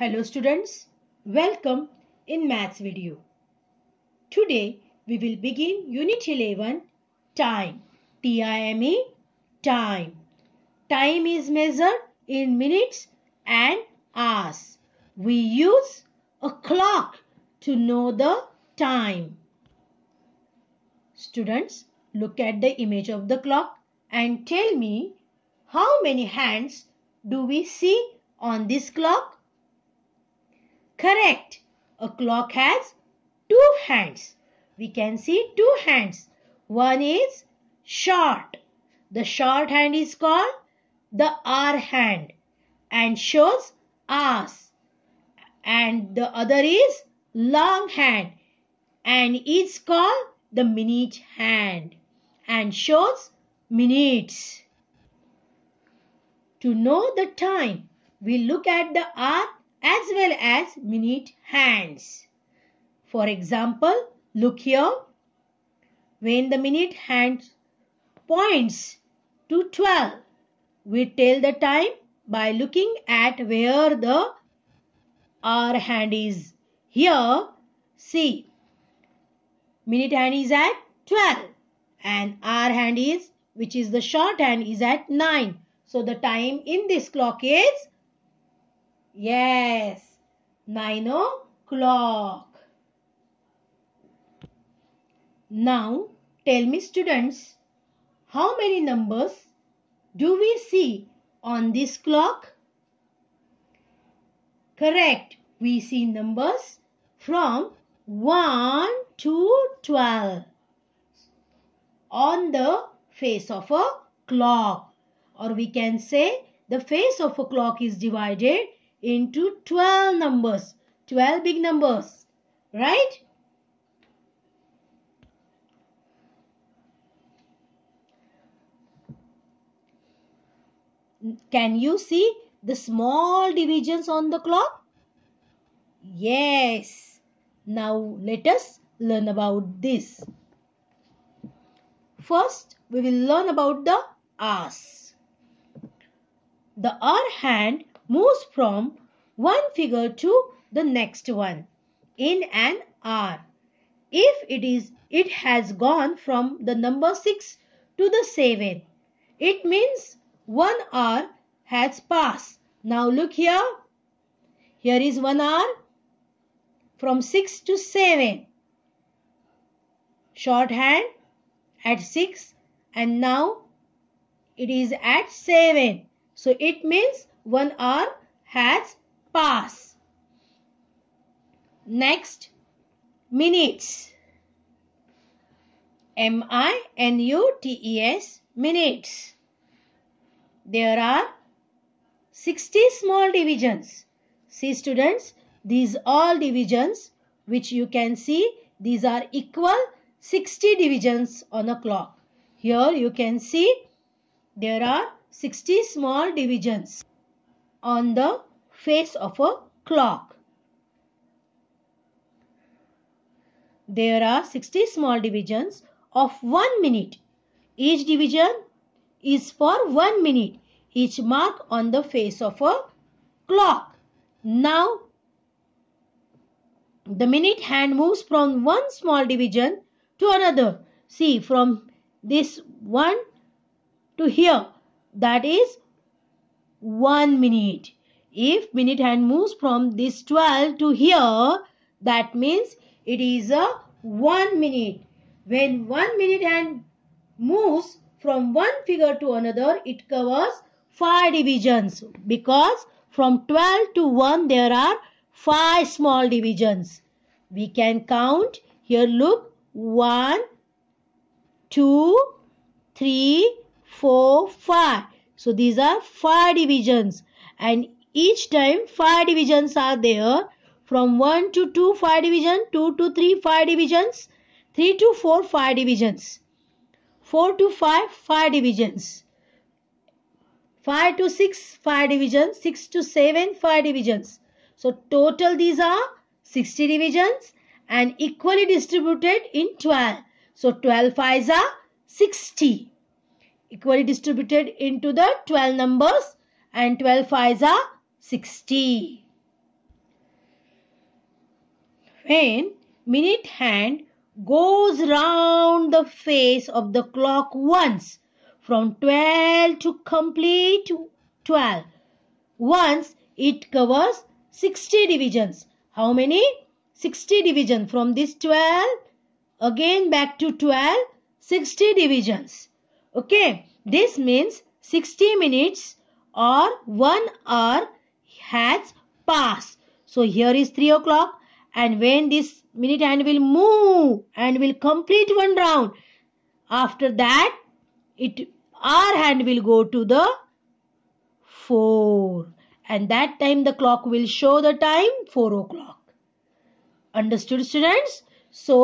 Hello students, welcome in maths video. Today we will begin unit 11 time. T-I-M-E time. Time is measured in minutes and hours. We use a clock to know the time. Students, look at the image of the clock and tell me how many hands do we see on this clock? Correct. A clock has two hands. We can see two hands. One is short. The short hand is called the R hand and shows us. And the other is long hand and is called the minute hand and shows minutes. To know the time, we look at the hour as well as minute hands. For example, look here. When the minute hand points to 12, we tell the time by looking at where the hour hand is. Here, see, minute hand is at 12 and hour hand is, which is the short hand, is at 9. So, the time in this clock is Yes, nine o'clock. Now tell me students, how many numbers do we see on this clock? Correct, we see numbers from 1 to 12 on the face of a clock or we can say the face of a clock is divided into 12 numbers. 12 big numbers. Right? Can you see the small divisions on the clock? Yes. Now let us learn about this. First, we will learn about the hours. The hour hand moves from one figure to the next one in an hour. If it is it has gone from the number 6 to the 7, it means 1 hour has passed. Now look here. Here is 1 hour from 6 to 7. Shorthand at 6 and now it is at 7. So it means 1 hour has pass. Next, minutes. M I N U T E S minutes. There are 60 small divisions. See students, these all divisions which you can see these are equal 60 divisions on a clock. Here you can see there are 60 small divisions on the face of a clock. There are 60 small divisions of 1 minute. Each division is for 1 minute. Each mark on the face of a clock. Now, the minute hand moves from one small division to another. See, from this one to here. That is 1 minute. If minute hand moves from this 12 to here, that means it is a 1 minute. When 1 minute hand moves from one figure to another, it covers 5 divisions because from 12 to 1 there are 5 small divisions. We can count. Here look 1, 2, 3, 4, 5. So these are 5 divisions and each time 5 divisions are there from 1 to 2 5 division, 2 to 3 5 divisions, 3 to 4 5 divisions, 4 to 5 5 divisions, 5 to 6 5 divisions, 6 to 7 5 divisions. So total these are 60 divisions and equally distributed in 12. So 12 5s are 60 equally distributed into the 12 numbers and 12 5s are 60. When minute hand goes round the face of the clock once from 12 to complete 12. Once it covers 60 divisions. How many? 60 divisions from this 12 again back to 12 60 divisions. Okay. This means 60 minutes or 1 hour has passed. So here is 3 o'clock and when this minute hand will move and will complete one round. After that, it our hand will go to the 4 and that time the clock will show the time 4 o'clock. Understood students? So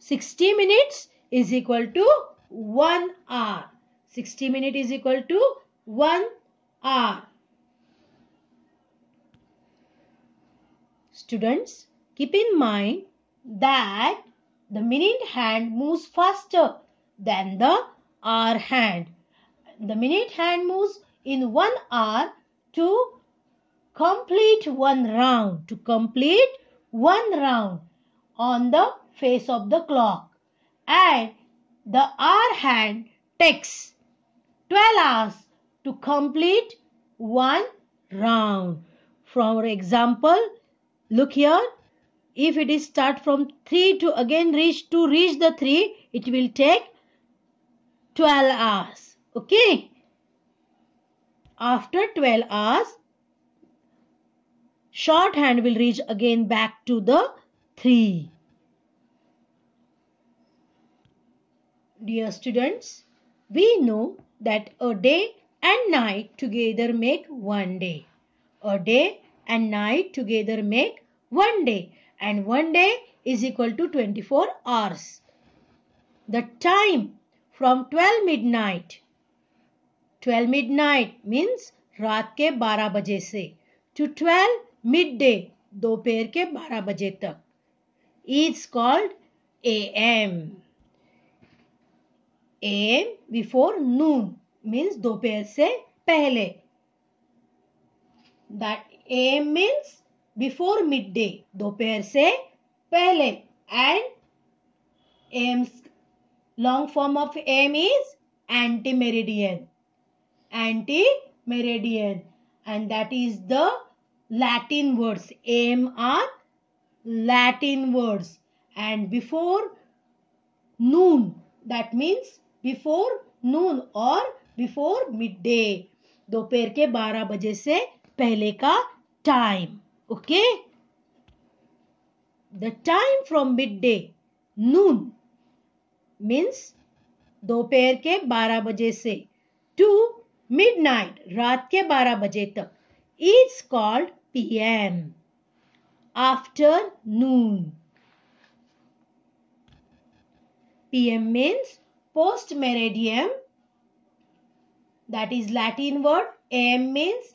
60 minutes is equal to 1 hour. 60 minute is equal to 1 hour. Students, keep in mind that the minute hand moves faster than the hour hand. The minute hand moves in one hour to complete one round, to complete one round on the face of the clock. And the hour hand takes 12 hours to complete one round. For example, Look here. If it is start from 3 to again reach to reach the 3, it will take 12 hours. Okay. After 12 hours, shorthand will reach again back to the 3. Dear students, we know that a day and night together make one day. A day and night together make one day and one day is equal to 24 hours. The time from 12 midnight 12 midnight means रात के 12 बजे से to 12 mid midday दोपहर के 12 बजे तक is called A M A M before noon means दोपहर से पहले that A M means before midday दोपहर से पहले and M's long form of M is ante meridian ante meridian and that is the Latin words M are Latin words and before noon that means before noon और before midday दोपहर के 12 बजे से पहले का time the time from midday noon means दोपहर के बारह बजे से टू मिड नाइट रात के बारह बजे तक is called P M PM afternoon PM means post meridiem that is Latin word M means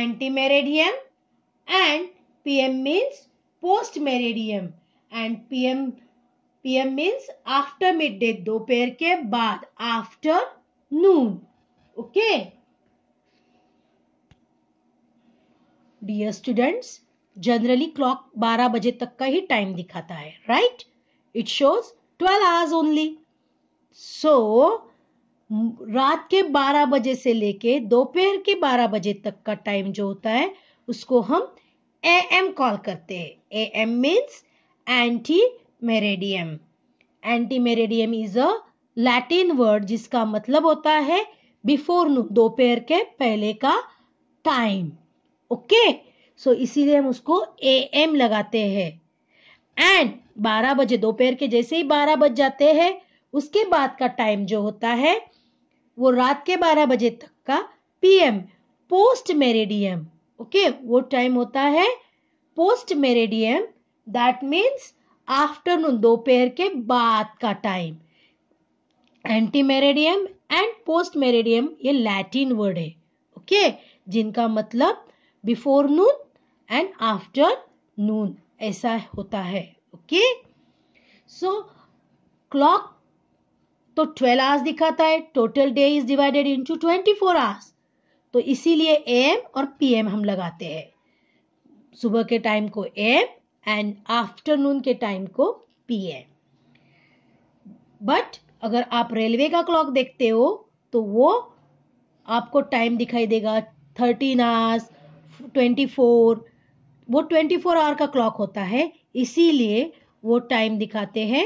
ante meridiem and PM means post meridium and PM PM means after midday दोपहर के बाद after noon okay dear students generally clock 12 बजे तक का ही time दिखाता है right it shows 12 hours only so रात के 12 बजे से लेके दोपहर के 12 बजे तक का टाइम जो होता है उसको हम ए एम कॉल करते हैं A M means ante meridiem ante meridiem is a Latin word जिसका मतलब होता है बिफोर नून दोपहर के पहले का टाइम ओके सो इसीलिए हम उसको ए एम लगाते हैं एंड बारह बजे दोपहर के जैसे ही बारह बज जाते हैं उसके बाद का टाइम जो होता है वो रात के बारह बजे तक का पीएम पोस्ट मेरेडियम ओके वो टाइम होता है post meridiem that means afternoon दोपहर के बाद का time ante meridiem and post meridiem ये लैटिन वर्ड है ओके जिनका मतलब before noon and after noon ऐसा होता है ओके सो क्लॉक तो ट्वेल्व आवर्स दिखाता है total day is divided into twenty four hours तो इसीलिए एम और पीएम हम लगाते हैं सुबह के टाइम को एम एंड आफ्टरनून के टाइम को पीएम बट अगर आप रेलवे का क्लॉक देखते हो तो वो आपको टाइम दिखाई देगा थर्टीन आवर्स ट्वेंटी फोर वो ट्वेंटी फोर आवर का क्लॉक होता है इसीलिए वो टाइम दिखाते हैं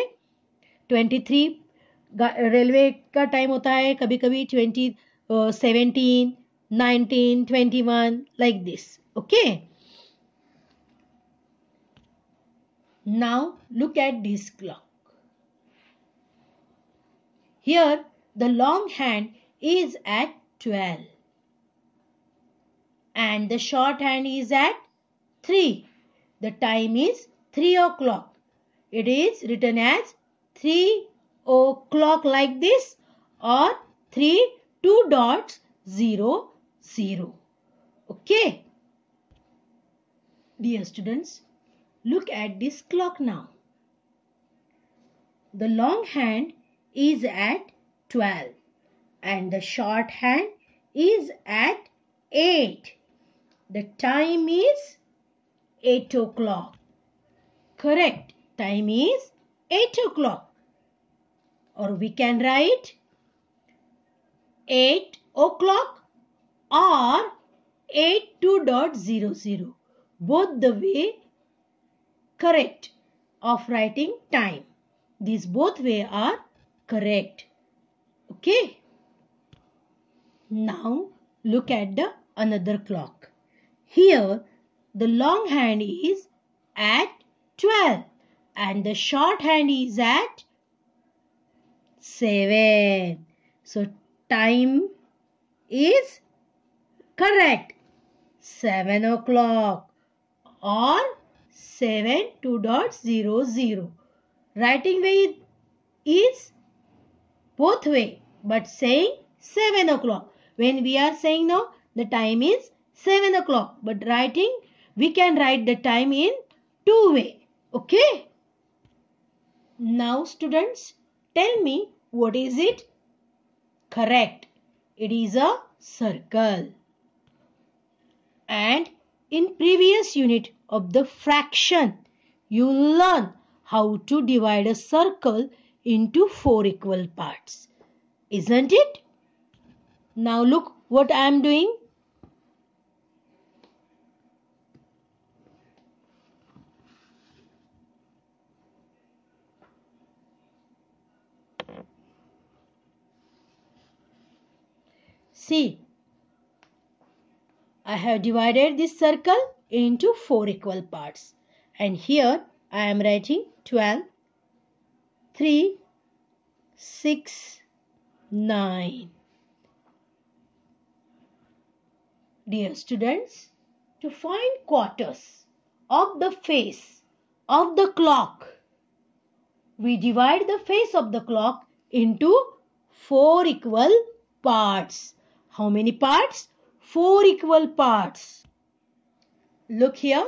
ट्वेंटी थ्री रेलवे का टाइम होता है कभी कभी twenty seventeen 19, 21 like this. Okay. Now look at this clock. Here the long hand is at 12 and the short hand is at 3. The time is 3 o'clock. It is written as 3 o'clock like this or 3 2 dots 0 0. Okay. Dear students, look at this clock now. The long hand is at 12 and the short hand is at 8. The time is 8 o'clock. Correct. Time is 8 o'clock. Or we can write 8 o'clock or 82.00. Both the way correct of writing time. These both way are correct. Okay. Now look at the another clock. Here the long hand is at 12 and the short hand is at 7. So time is correct. 7 o'clock or 7 2.00. Writing way is both way but saying 7 o'clock. When we are saying now the time is 7 o'clock but writing we can write the time in two way. Okay. Now students tell me what is it? Correct. It is a circle and in previous unit of the fraction you learn how to divide a circle into four equal parts isn't it now look what i am doing see I have divided this circle into 4 equal parts and here I am writing 12, 3, 6, 9. Dear students, to find quarters of the face of the clock, we divide the face of the clock into 4 equal parts. How many parts? 4 equal parts. Look here.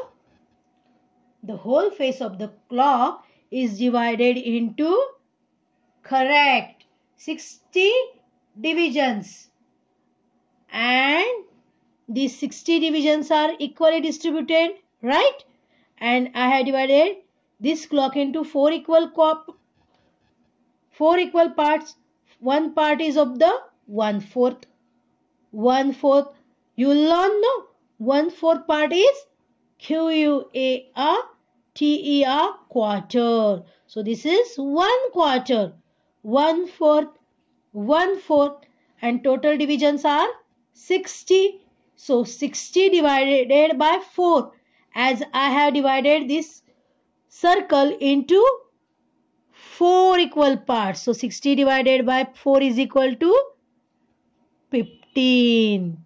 The whole face of the clock is divided into correct 60 divisions. And these 60 divisions are equally distributed, right? And I have divided this clock into 4 equal cop 4 equal parts. One part is of the one fourth. One fourth you will learn no. One fourth part is Q U A R T E R quarter. So this is one quarter, one fourth, one fourth, and total divisions are 60. So 60 divided by 4 as I have divided this circle into 4 equal parts. So 60 divided by 4 is equal to 15.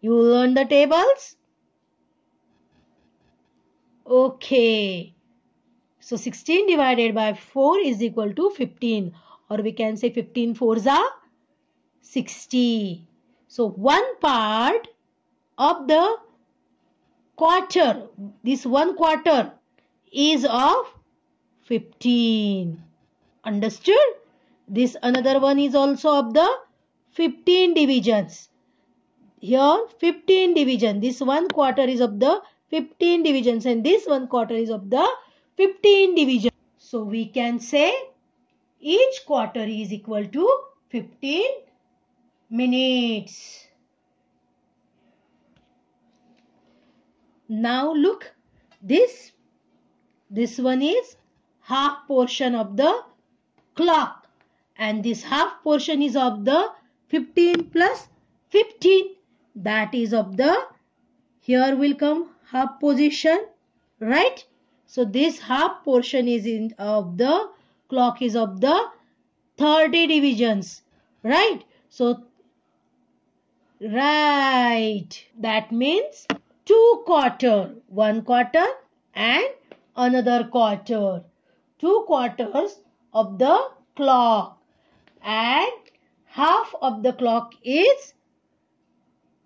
You learn the tables? Okay. So 16 divided by 4 is equal to 15 or we can say 15 fours are 60. So one part of the quarter, this one quarter is of 15. Understood? This another one is also of the 15 divisions here 15 division this one quarter is of the 15 divisions and this one quarter is of the 15 division so we can say each quarter is equal to 15 minutes now look this this one is half portion of the clock and this half portion is of the 15 plus 15 that is of the here will come half position right so this half portion is in of the clock is of the 30 divisions right so right that means two quarter one quarter and another quarter two quarters of the clock and half of the clock is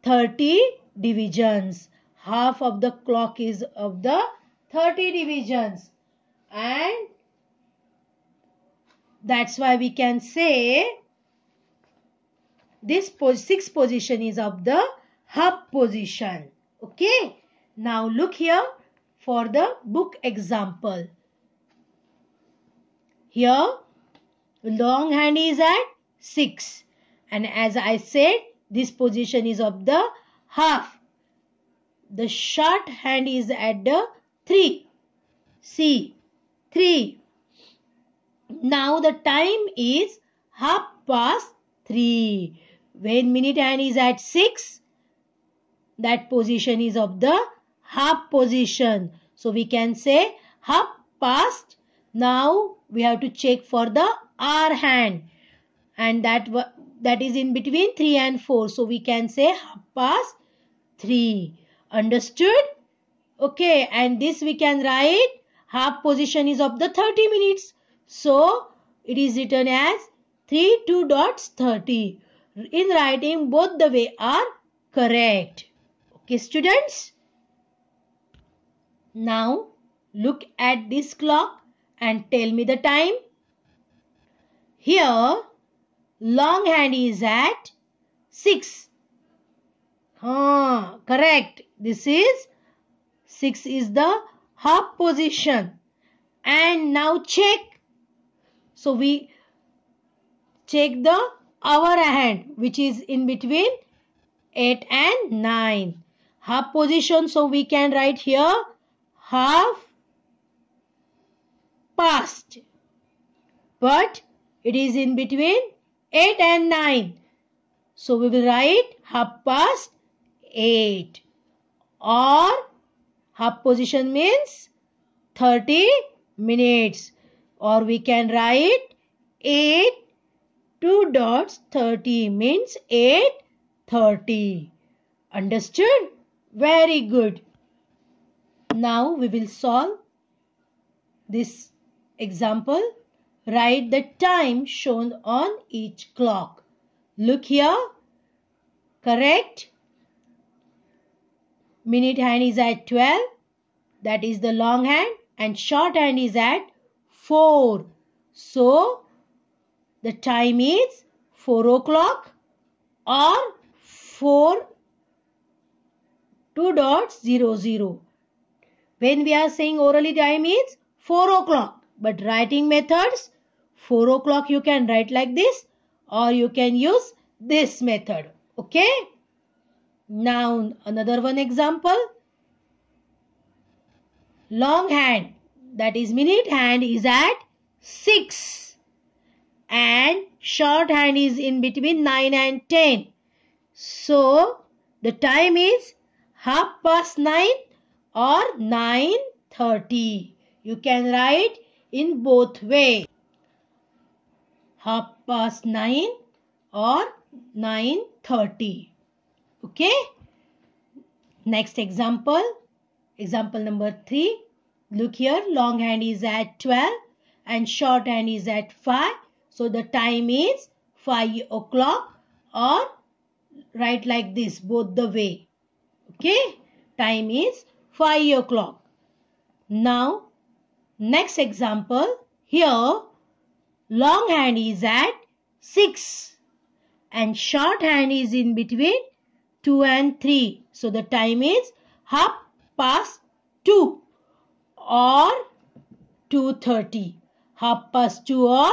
30 divisions. Half of the clock is of the 30 divisions. And that's why we can say this six sixth position is of the hub position. Okay. Now look here for the book example. Here long hand is at 6 and as I said this position is of the half. The short hand is at the 3. C. 3. Now the time is half past 3. When minute hand is at 6, that position is of the half position. So we can say half past. Now we have to check for the R hand and that that is in between 3 and 4. So we can say half past 3. Understood? Okay, and this we can write half position is of the 30 minutes. So it is written as 3 2 dots 30. In writing both the way are correct. Okay students. Now look at this clock and tell me the time. Here long hand is at 6. Ah, correct. This is 6 is the half position. And now check. So we check the hour hand which is in between 8 and 9. Half position so we can write here half past. But it is in between 8 and 9. So we will write half past 8 or half position means 30 minutes or we can write 8 2 dots 30 means 8 30. Understood? Very good. Now we will solve this example. Write the time shown on each clock. Look here. Correct? Minute hand is at 12. That is the long hand. And short hand is at 4. So, the time is 4 o'clock or 4 2.00. When we are saying orally time is 4 o'clock. But writing methods 4 o'clock you can write like this or you can use this method. Okay. Now another one example. Long hand that is minute hand is at 6 and short hand is in between 9 and 10. So the time is half past 9 or 9.30. You can write in both ways half past 9 or 9.30. Okay. Next example. Example number 3. Look here. Long hand is at 12 and short hand is at 5. So the time is 5 o'clock or write like this both the way. Okay. Time is 5 o'clock. Now, next example. Here Long hand is at 6 and short hand is in between 2 and 3. So the time is half past 2 or 2.30. Half past 2 or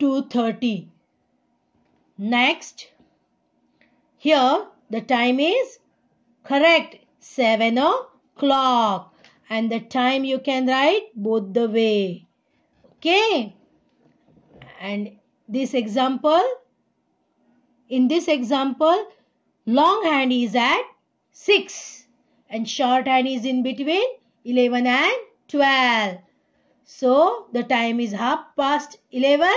2.30. Next, here the time is correct 7 o'clock and the time you can write both the way. Okay and this example in this example long hand is at 6 and short hand is in between 11 and 12 so the time is half past 11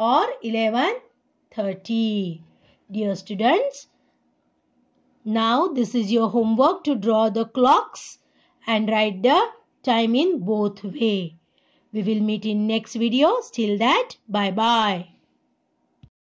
or 11.30. Dear students, now this is your homework to draw the clocks and write the time in both way. We will meet in next video. Till that, bye bye.